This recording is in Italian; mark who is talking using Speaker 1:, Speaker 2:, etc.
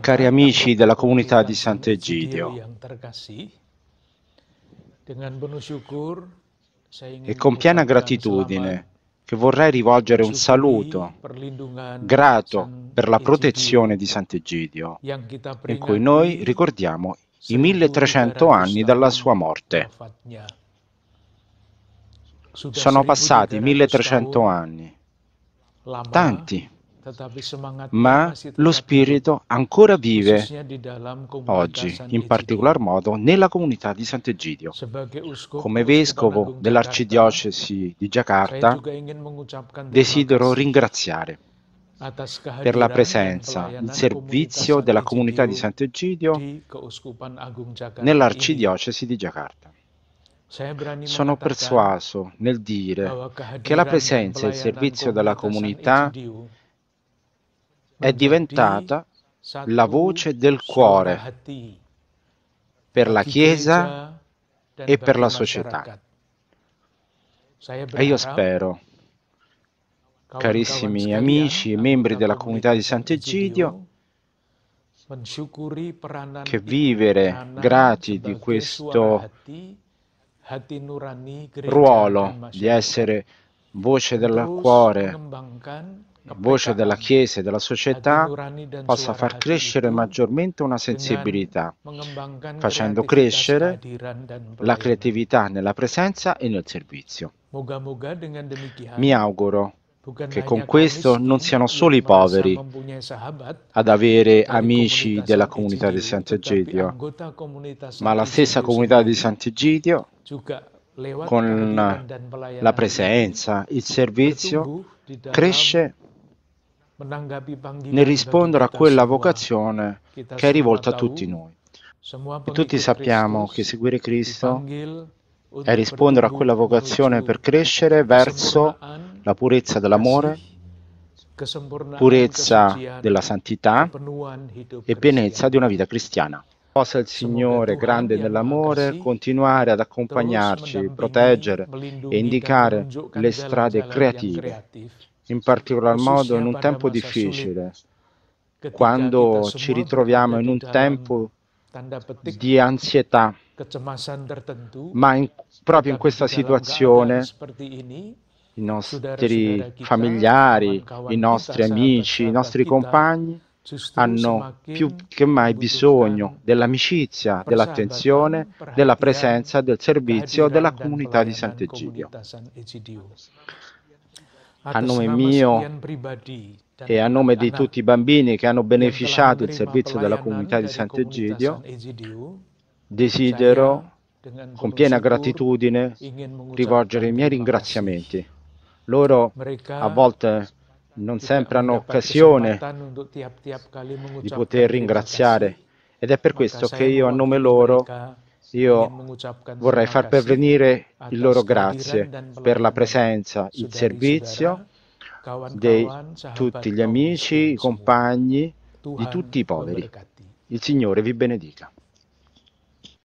Speaker 1: Cari
Speaker 2: amici della comunità di Sant'Egidio, è con piena gratitudine che vorrei rivolgere un saluto grato per la protezione di Sant'Egidio,
Speaker 1: in
Speaker 2: cui noi ricordiamo i 1300 anni dalla sua morte. Sono passati 1300 anni, tanti
Speaker 1: ma lo
Speaker 2: spirito ancora vive oggi, in particolar modo nella comunità di Sant'Egidio. Come vescovo dell'arcidiocesi di Giacarta desidero ringraziare
Speaker 1: per la presenza, il
Speaker 2: servizio della comunità di Sant'Egidio nell'arcidiocesi di Giacarta.
Speaker 1: Sono persuaso
Speaker 2: nel dire che la presenza e il servizio della comunità è diventata la voce del cuore per la Chiesa e per la società.
Speaker 1: E io spero,
Speaker 2: carissimi amici e membri della comunità di Sant'Egidio,
Speaker 1: che vivere grati di questo ruolo
Speaker 2: di essere voce del cuore la voce della Chiesa e della società possa far crescere maggiormente una sensibilità, facendo crescere la creatività nella presenza e nel servizio. Mi auguro che con questo non siano solo i poveri ad avere amici della comunità di Sant'Egidio,
Speaker 1: ma la stessa
Speaker 2: comunità di Sant'Egidio,
Speaker 1: con la presenza,
Speaker 2: il servizio, cresce nel rispondere a quella vocazione che è rivolta a tutti noi. E tutti sappiamo che seguire Cristo è rispondere a quella vocazione per crescere verso la purezza dell'amore, purezza della santità e pienezza di una vita cristiana. Possa il Signore, grande nell'amore, continuare ad accompagnarci, proteggere e indicare le strade creative in particolar modo in un tempo difficile,
Speaker 1: quando ci ritroviamo in un tempo
Speaker 2: di ansietà, ma in, proprio in questa situazione i nostri familiari, i nostri amici, i nostri compagni hanno più che mai bisogno dell'amicizia, dell'attenzione, della presenza, del servizio della comunità di Sant'Egidio a nome mio
Speaker 1: e a nome di
Speaker 2: tutti i bambini che hanno beneficiato del servizio della comunità di Sant'Egidio, desidero con piena gratitudine rivolgere i miei ringraziamenti. Loro a volte non sempre hanno occasione di poter ringraziare ed è per questo che io a nome loro io vorrei far pervenire il loro grazie per la presenza, il servizio di tutti gli amici, i compagni, di tutti i poveri. Il Signore vi benedica.